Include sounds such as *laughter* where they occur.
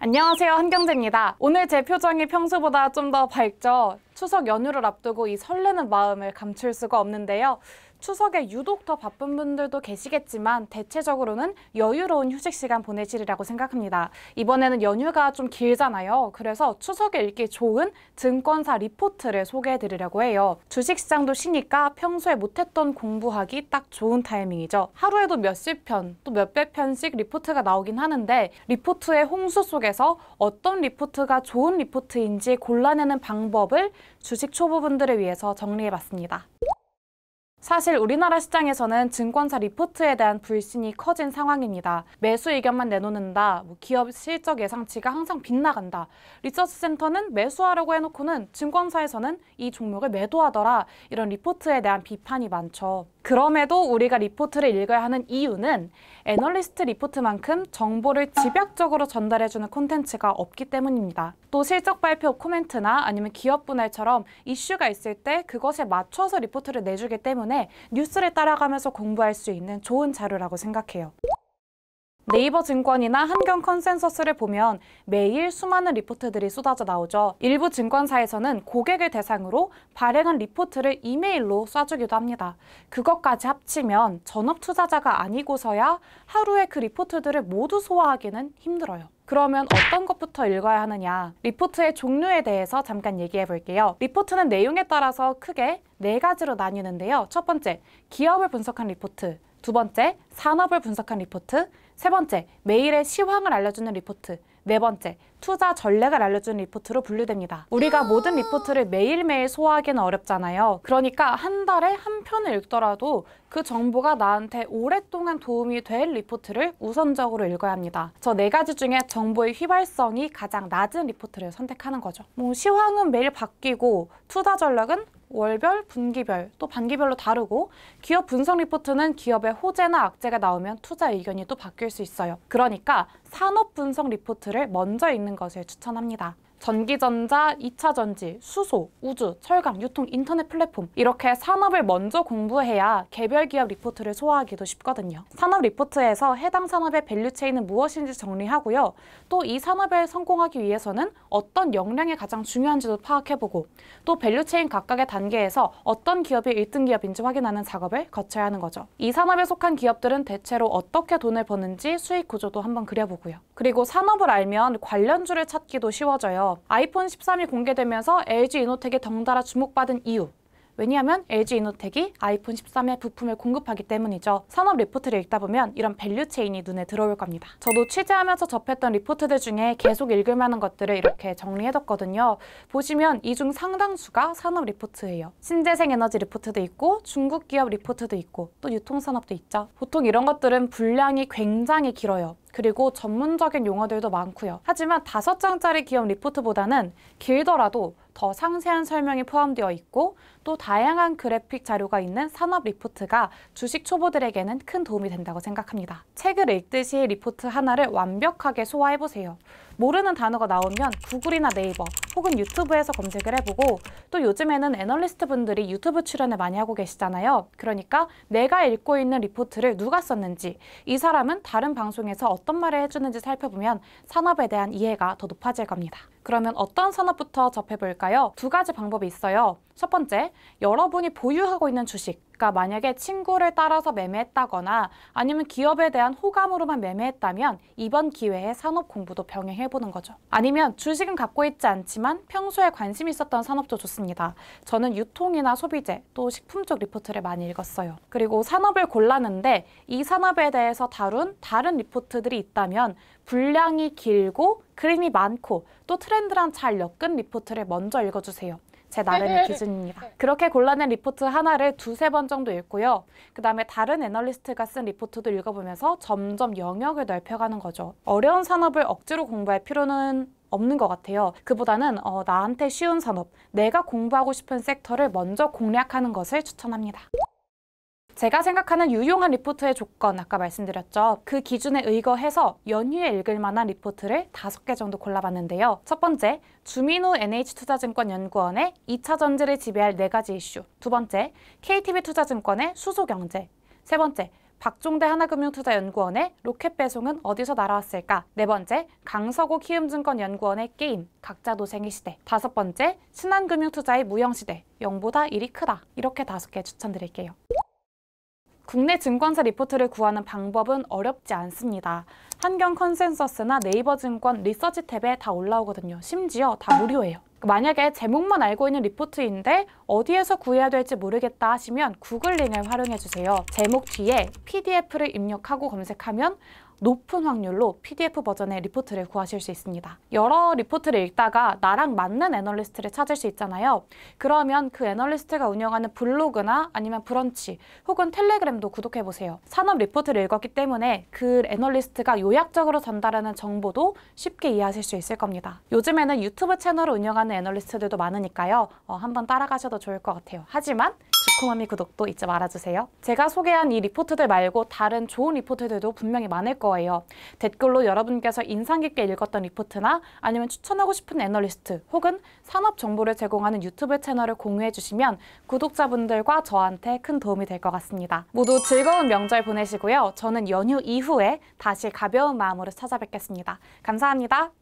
안녕하세요 한경재입니다. 오늘 제 표정이 평소보다 좀 더 밝죠? 추석 연휴를 앞두고 이 설레는 마음을 감출 수가 없는데요. 추석에 유독 더 바쁜 분들도 계시겠지만 대체적으로는 여유로운 휴식 시간 보내시리라고 생각합니다. 이번에는 연휴가 좀 길잖아요. 그래서 추석에 읽기 좋은 증권사 리포트를 소개해 드리려고 해요. 주식시장도 쉬니까 평소에 못했던 공부하기 딱 좋은 타이밍이죠. 하루에도 몇십 편, 또 몇백 편씩 리포트가 나오긴 하는데 리포트의 홍수 속에서 어떤 리포트가 좋은 리포트인지 골라내는 방법을 주식 초보분들을 위해서 정리해 봤습니다. 사실 우리나라 시장에서는 증권사 리포트에 대한 불신이 커진 상황입니다. 매수 의견만 내놓는다, 뭐 기업 실적 예상치가 항상 빗나간다. 리서치 센터는 매수하려고 해놓고는 증권사에서는 이 종목을 매도하더라 이런 리포트에 대한 비판이 많죠. 그럼에도 우리가 리포트를 읽어야 하는 이유는 애널리스트 리포트만큼 정보를 집약적으로 전달해주는 콘텐츠가 없기 때문입니다. 또 실적 발표 코멘트나 아니면 기업 분할처럼 이슈가 있을 때 그것에 맞춰서 리포트를 내주기 때문에 전에 뉴스를 따라가면서 공부할 수 있는 좋은 자료라고 생각해요. 네이버 증권이나 한경 컨센서스를 보면 매일 수많은 리포트들이 쏟아져 나오죠. 일부 증권사에서는 고객을 대상으로 발행한 리포트를 이메일로 쏴주기도 합니다. 그것까지 합치면 전업 투자자가 아니고서야 하루에 그 리포트들을 모두 소화하기는 힘들어요. 그러면 어떤 것부터 읽어야 하느냐? 리포트의 종류에 대해서 잠깐 얘기해 볼게요. 리포트는 내용에 따라서 크게 네 가지로 나뉘는데요. 첫 번째, 기업을 분석한 리포트. 두 번째, 산업을 분석한 리포트, 세 번째, 매일의 시황을 알려주는 리포트, 네 번째, 투자 전략을 알려주는 리포트로 분류됩니다. 우리가 모든 리포트를 매일매일 소화하기는 어렵잖아요. 그러니까 한 달에 한 편을 읽더라도 그 정보가 나한테 오랫동안 도움이 될 리포트를 우선적으로 읽어야 합니다. 저 네 가지 중에 정보의 휘발성이 가장 낮은 리포트를 선택하는 거죠. 뭐 시황은 매일 바뀌고 투자 전략은 월별, 분기별, 또 반기별로 다르고 기업 분석 리포트는 기업의 호재나 악재가 나오면 투자 의견이 또 바뀔 수 있어요. 그러니까 산업 분석 리포트를 먼저 읽는 보시는 것을 추천합니다. 전기전자, 2차전지 수소, 우주, 철강, 유통, 인터넷 플랫폼 이렇게 산업을 먼저 공부해야 개별 기업 리포트를 소화하기도 쉽거든요. 산업 리포트에서 해당 산업의 밸류체인은 무엇인지 정리하고요. 또 이 산업에 성공하기 위해서는 어떤 역량이 가장 중요한지도 파악해보고 또 밸류체인 각각의 단계에서 어떤 기업이 1등 기업인지 확인하는 작업을 거쳐야 하는 거죠. 이 산업에 속한 기업들은 대체로 어떻게 돈을 버는지 수익 구조도 한번 그려보고요. 그리고 산업을 알면 관련주를 찾기도 쉬워져요. 아이폰 13이 공개되면서 LG 이노텍에 덩달아 주목받은 이유 왜냐하면 LG 이노텍이 아이폰 13의 부품을 공급하기 때문이죠. 산업 리포트를 읽다 보면 이런 밸류 체인이 눈에 들어올 겁니다. 저도 취재하면서 접했던 리포트들 중에 계속 읽을 만한 것들을 이렇게 정리해뒀거든요. 보시면 이 중 상당수가 산업 리포트예요. 신재생 에너지 리포트도 있고 중국 기업 리포트도 있고 또 유통산업도 있죠. 보통 이런 것들은 분량이 굉장히 길어요. 그리고 전문적인 용어들도 많고요. 하지만 다섯 장짜리 기업 리포트보다는 길더라도 더 상세한 설명이 포함되어 있고 또 다양한 그래픽 자료가 있는 산업 리포트가 주식 초보들에게는 큰 도움이 된다고 생각합니다. 책을 읽듯이 리포트 하나를 완벽하게 소화해보세요. 모르는 단어가 나오면 구글이나 네이버 혹은 유튜브에서 검색을 해보고 또 요즘에는 애널리스트 분들이 유튜브 출연을 많이 하고 계시잖아요. 그러니까 내가 읽고 있는 리포트를 누가 썼는지 이 사람은 다른 방송에서 어떤 말을 해주는지 살펴보면 산업에 대한 이해가 더 높아질 겁니다. 그러면 어떤 산업부터 접해볼까요? 두 가지 방법이 있어요. 첫 번째, 여러분이 보유하고 있는 주식 그러니까 만약에 친구를 따라서 매매했다거나 아니면 기업에 대한 호감으로만 매매했다면 이번 기회에 산업 공부도 병행해보는 거죠. 아니면 주식은 갖고 있지 않지만 평소에 관심 있었던 산업도 좋습니다. 저는 유통이나 소비재 또 식품 쪽 리포트를 많이 읽었어요. 그리고 산업을 골랐는데 이 산업에 대해서 다룬 다른 리포트들이 있다면 분량이 길고 그림이 많고 또 트렌드랑 잘 엮은 리포트를 먼저 읽어주세요. 제 나름의 *laughs* 기준입니다. 그렇게 골라낸 리포트 하나를 두세 번 정도 읽고요. 그 다음에 다른 애널리스트가 쓴 리포트도 읽어보면서 점점 영역을 넓혀가는 거죠. 어려운 산업을 억지로 공부할 필요는 없는 것 같아요. 그보다는 어, 나한테 쉬운 산업, 내가 공부하고 싶은 섹터를 먼저 공략하는 것을 추천합니다. 제가 생각하는 유용한 리포트의 조건 아까 말씀드렸죠. 그 기준에 의거해서 연휴에 읽을 만한 리포트를 다섯 개 정도 골라봤는데요. 첫 번째, 주민우 NH투자증권연구원의 2차 전지를 지배할 네 가지 이슈. 두 번째, KTB 투자증권의 수소경제. 세 번째, 박종대 하나금융투자연구원의 로켓 배송은 어디서 날아왔을까? 네 번째, 강서구 키움증권연구원의 게임, 각자 노생의 시대. 다섯 번째, 신한금융투자의 무형시대, 0보다 1이 크다. 이렇게 다섯 개 추천드릴게요. 국내 증권사 리포트를 구하는 방법은 어렵지 않습니다. 한경 컨센서스나 네이버 증권 리서치 탭에 다 올라오거든요. 심지어 다 무료예요. 만약에 제목만 알고 있는 리포트인데 어디에서 구해야 될지 모르겠다 하시면 구글링을 활용해 주세요. 제목 뒤에 PDF를 입력하고 검색하면 높은 확률로 PDF 버전의 리포트를 구하실 수 있습니다. 여러 리포트를 읽다가 나랑 맞는 애널리스트를 찾을 수 있잖아요. 그러면 그 애널리스트가 운영하는 블로그나 아니면 브런치 혹은 텔레그램도 구독해보세요. 산업 리포트를 읽었기 때문에 그 애널리스트가 요약적으로 전달하는 정보도 쉽게 이해하실 수 있을 겁니다. 요즘에는 유튜브 채널을 운영하는 애널리스트들도 많으니까요. 어, 한번 따라가셔도 좋을 것 같아요. 하지만 달콤함이 구독도 그 잊지 말아주세요. 제가 소개한 이 리포트들 말고 다른 좋은 리포트들도 분명히 많을 거예요. 댓글로 여러분께서 인상 깊게 읽었던 리포트나 아니면 추천하고 싶은 애널리스트 혹은 산업 정보를 제공하는 유튜브 채널을 공유해 주시면 구독자분들과 저한테 큰 도움이 될 것 같습니다. 모두 즐거운 명절 보내시고요. 저는 연휴 이후에 다시 가벼운 마음으로 찾아뵙겠습니다. 감사합니다.